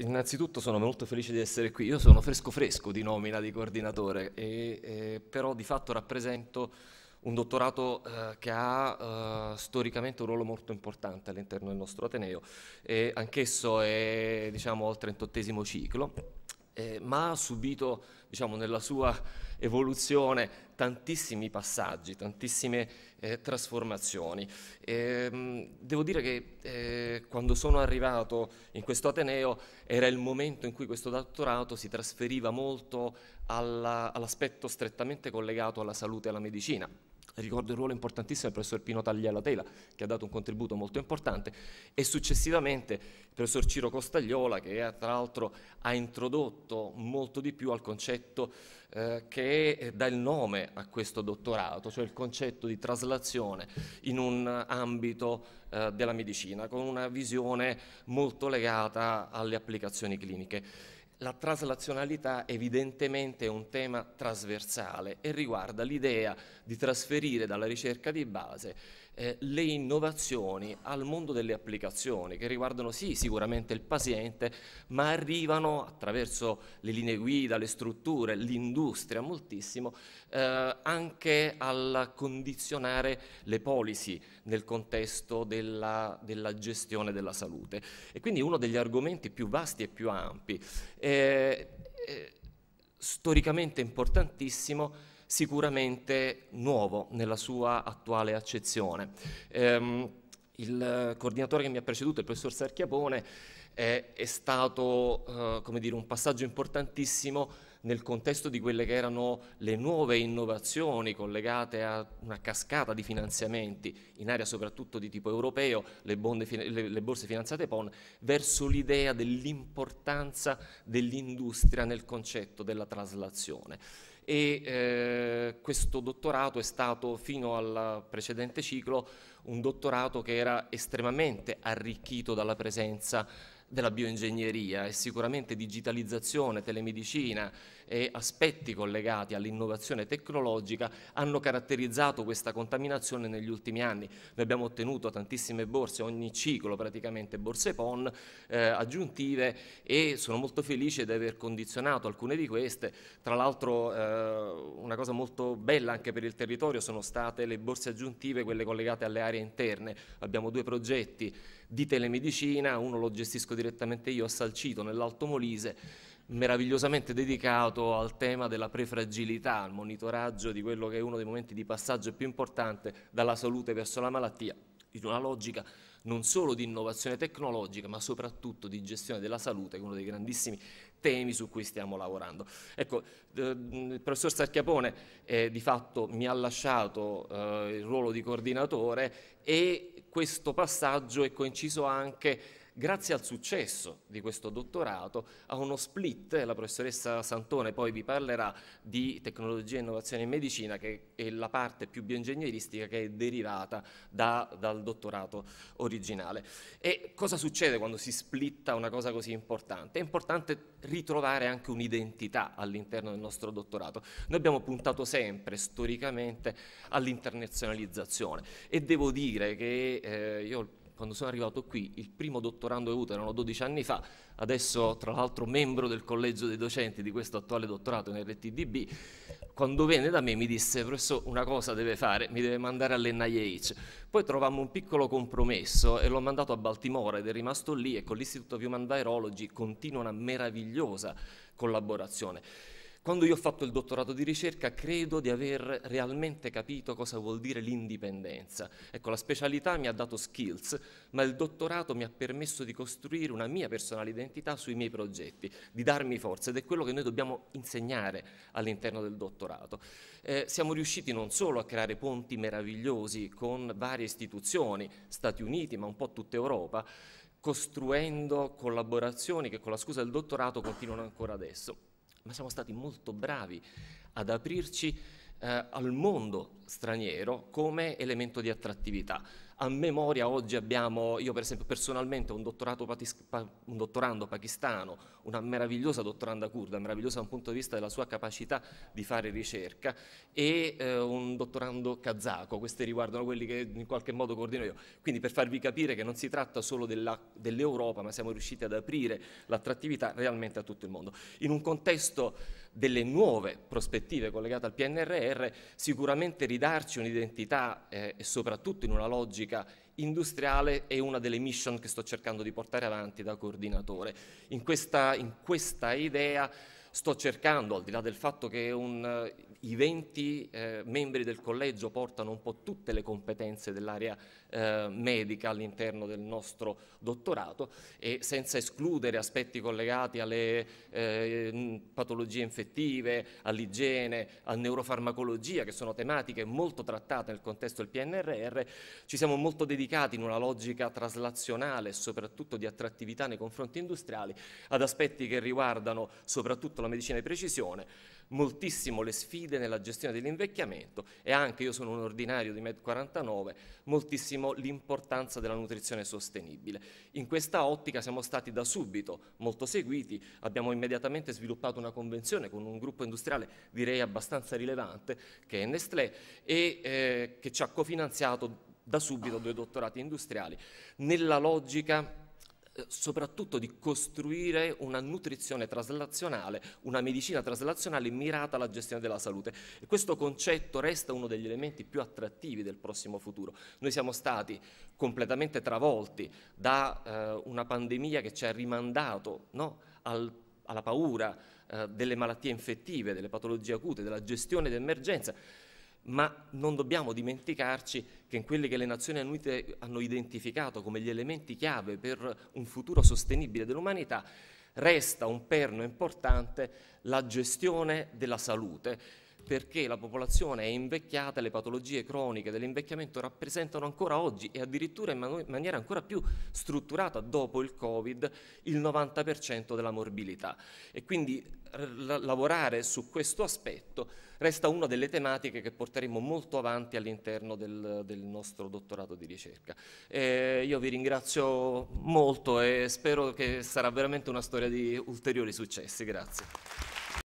Innanzitutto sono molto felice di essere qui, io sono fresco fresco di nomina di coordinatore, e, e, però di fatto rappresento un dottorato eh, che ha eh, storicamente un ruolo molto importante all'interno del nostro Ateneo, e anch'esso è diciamo al 38 ciclo eh, ma ha subito diciamo, nella sua evoluzione tantissimi passaggi, tantissime eh, trasformazioni. E, ehm, devo dire che eh, quando sono arrivato in questo Ateneo era il momento in cui questo dottorato si trasferiva molto alla, all'aspetto strettamente collegato alla salute e alla medicina Ricordo il ruolo importantissimo del professor Pino Tagliella Tela, che ha dato un contributo molto importante, e successivamente il professor Ciro Costagliola, che eh, tra l'altro ha introdotto molto di più al concetto eh, che eh, dà il nome a questo dottorato, cioè il concetto di traslazione in un ambito eh, della medicina, con una visione molto legata alle applicazioni cliniche la traslazionalità evidentemente è un tema trasversale e riguarda l'idea di trasferire dalla ricerca di base eh, le innovazioni al mondo delle applicazioni che riguardano sì sicuramente il paziente ma arrivano attraverso le linee guida, le strutture, l'industria moltissimo eh, anche al condizionare le policy nel contesto della, della, gestione della salute e quindi uno degli argomenti più vasti e più ampi eh, eh, storicamente importantissimo, sicuramente nuovo nella sua attuale accezione. Eh, il coordinatore che mi ha preceduto, il professor Serchiapone, è, è stato eh, dire, un passaggio importantissimo nel contesto di quelle che erano le nuove innovazioni collegate a una cascata di finanziamenti in area soprattutto di tipo europeo, le, bonde, le, le borse finanziate PON, verso l'idea dell'importanza dell'industria nel concetto della traslazione e eh, questo dottorato è stato fino al precedente ciclo un dottorato che era estremamente arricchito dalla presenza della bioingegneria e sicuramente digitalizzazione, telemedicina e aspetti collegati all'innovazione tecnologica hanno caratterizzato questa contaminazione negli ultimi anni. Noi abbiamo ottenuto tantissime borse, ogni ciclo praticamente borse PON eh, aggiuntive e sono molto felice di aver condizionato alcune di queste. Tra l'altro eh, una cosa molto bella anche per il territorio sono state le borse aggiuntive, quelle collegate alle aree interne. Abbiamo due progetti di telemedicina, uno lo gestisco direttamente io a Salcito nell'Alto Molise, meravigliosamente dedicato al tema della prefragilità, al monitoraggio di quello che è uno dei momenti di passaggio più importante dalla salute verso la malattia, in una logica non solo di innovazione tecnologica, ma soprattutto di gestione della salute, che è uno dei grandissimi temi su cui stiamo lavorando. Ecco, eh, il professor Sarchiapone eh, di fatto mi ha lasciato eh, il ruolo di coordinatore e questo passaggio è coinciso anche grazie al successo di questo dottorato, a uno split, la professoressa Santone poi vi parlerà di tecnologia e innovazione in medicina, che è la parte più bioingegneristica che è derivata da, dal dottorato originale. E cosa succede quando si splitta una cosa così importante? È importante ritrovare anche un'identità all'interno del nostro dottorato. Noi abbiamo puntato sempre, storicamente, all'internazionalizzazione e devo dire che eh, io quando sono arrivato qui, il primo dottorando EUT erano 12 anni fa, adesso tra l'altro membro del collegio dei docenti di questo attuale dottorato in RTDB, quando venne da me mi disse, professore, una cosa deve fare, mi deve mandare all'NIH. Poi trovammo un piccolo compromesso e l'ho mandato a Baltimora ed è rimasto lì e con l'Istituto of Human Virology continua una meravigliosa collaborazione. Quando io ho fatto il dottorato di ricerca credo di aver realmente capito cosa vuol dire l'indipendenza. Ecco, la specialità mi ha dato skills, ma il dottorato mi ha permesso di costruire una mia personale identità sui miei progetti, di darmi forza ed è quello che noi dobbiamo insegnare all'interno del dottorato. Eh, siamo riusciti non solo a creare ponti meravigliosi con varie istituzioni, Stati Uniti, ma un po' tutta Europa, costruendo collaborazioni che con la scusa del dottorato continuano ancora adesso ma siamo stati molto bravi ad aprirci eh, al mondo straniero come elemento di attrattività. A memoria oggi abbiamo, io per esempio personalmente ho un, un dottorando pakistano, una meravigliosa dottoranda kurda, meravigliosa da un punto di vista della sua capacità di fare ricerca, e eh, un dottorando kazako, questi riguardano quelli che in qualche modo coordino io. Quindi per farvi capire che non si tratta solo dell'Europa, ma siamo riusciti ad aprire l'attrattività realmente a tutto il mondo. In un contesto delle nuove prospettive collegate al PNRR, sicuramente ridarci un'identità eh, e soprattutto in una logica industriale è una delle mission che sto cercando di portare avanti da coordinatore. In questa, in questa idea sto cercando, al di là del fatto che è un i 20 eh, membri del collegio portano un po' tutte le competenze dell'area eh, medica all'interno del nostro dottorato e senza escludere aspetti collegati alle eh, patologie infettive, all'igiene, a neurofarmacologia, che sono tematiche molto trattate nel contesto del PNRR, ci siamo molto dedicati in una logica traslazionale e soprattutto di attrattività nei confronti industriali ad aspetti che riguardano soprattutto la medicina di precisione, moltissimo le sfide sfide nella gestione dell'invecchiamento e anche, io sono un ordinario di Med 49, moltissimo l'importanza della nutrizione sostenibile. In questa ottica siamo stati da subito molto seguiti, abbiamo immediatamente sviluppato una convenzione con un gruppo industriale direi abbastanza rilevante che è Nestlé e eh, che ci ha cofinanziato da subito due dottorati industriali nella logica eh, soprattutto di costruire una nutrizione traslazionale, una medicina traslazionale mirata alla gestione della salute. E questo concetto resta uno degli elementi più attrattivi del prossimo futuro. Noi siamo stati completamente travolti da eh, una pandemia che ci ha rimandato no, al, alla paura eh, delle malattie infettive, delle patologie acute, della gestione d'emergenza ma non dobbiamo dimenticarci che in quelli che le Nazioni Unite hanno identificato come gli elementi chiave per un futuro sostenibile dell'umanità resta un perno importante la gestione della salute perché la popolazione è invecchiata, le patologie croniche dell'invecchiamento rappresentano ancora oggi e addirittura in maniera ancora più strutturata dopo il Covid il 90% della morbilità. E quindi lavorare su questo aspetto resta una delle tematiche che porteremo molto avanti all'interno del, del, nostro dottorato di ricerca. E io vi ringrazio molto e spero che sarà veramente una storia di ulteriori successi. Grazie.